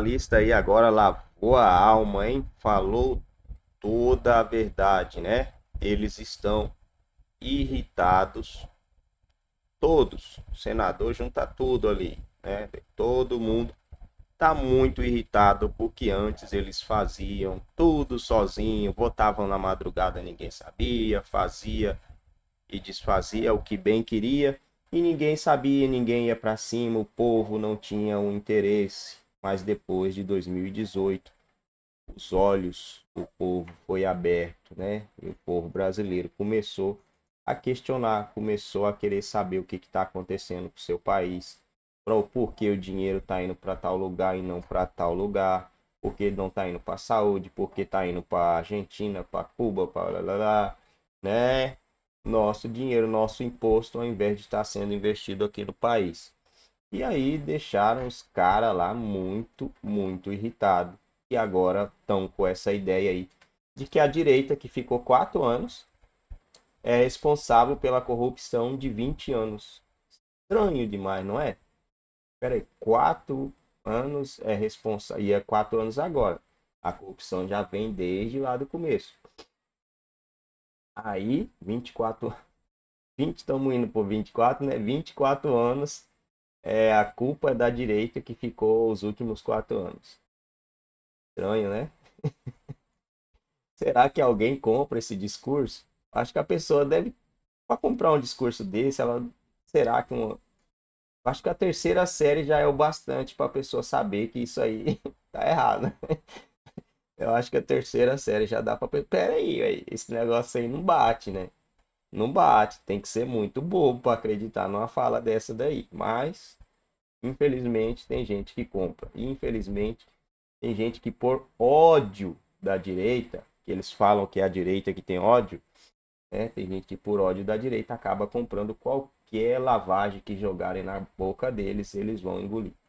lista aí agora lavou a alma, hein? Falou toda a verdade, né? Eles estão irritados. Todos, o senador junta tudo ali, né? Todo mundo tá muito irritado porque antes eles faziam tudo sozinho, votavam na madrugada, ninguém sabia, fazia e desfazia o que bem queria e ninguém sabia, ninguém ia para cima, o povo não tinha um interesse mas depois de 2018 os olhos do povo foi aberto, né? E o povo brasileiro começou a questionar, começou a querer saber o que está acontecendo com o seu país, para o porquê o dinheiro está indo para tal lugar e não para tal lugar, porque não está indo para saúde, porque está indo para Argentina, para Cuba, para lá, lá, né? Nosso dinheiro, nosso imposto, ao invés de estar tá sendo investido aqui no país. E aí deixaram os caras lá muito, muito irritados. E agora estão com essa ideia aí de que a direita, que ficou quatro anos, é responsável pela corrupção de 20 anos. Estranho demais, não é? Peraí, quatro anos é responsável. E é quatro anos agora. A corrupção já vem desde lá do começo. Aí, 24 20 estamos indo por 24, né? 24 anos é a culpa é da direita que ficou os últimos quatro anos. Estranho, né? Será que alguém compra esse discurso? Acho que a pessoa deve. Para comprar um discurso desse, ela. Será que uma. Acho que a terceira série já é o bastante para a pessoa saber que isso aí tá errado. Eu acho que a terceira série já dá para. Pera aí, esse negócio aí não bate, né? não bate. Tem que ser muito bobo para acreditar numa fala dessa daí. Mas, infelizmente, tem gente que compra. E, infelizmente, tem gente que, por ódio da direita, que eles falam que é a direita que tem ódio, né? tem gente que, por ódio da direita, acaba comprando qualquer lavagem que jogarem na boca deles, eles vão engolir.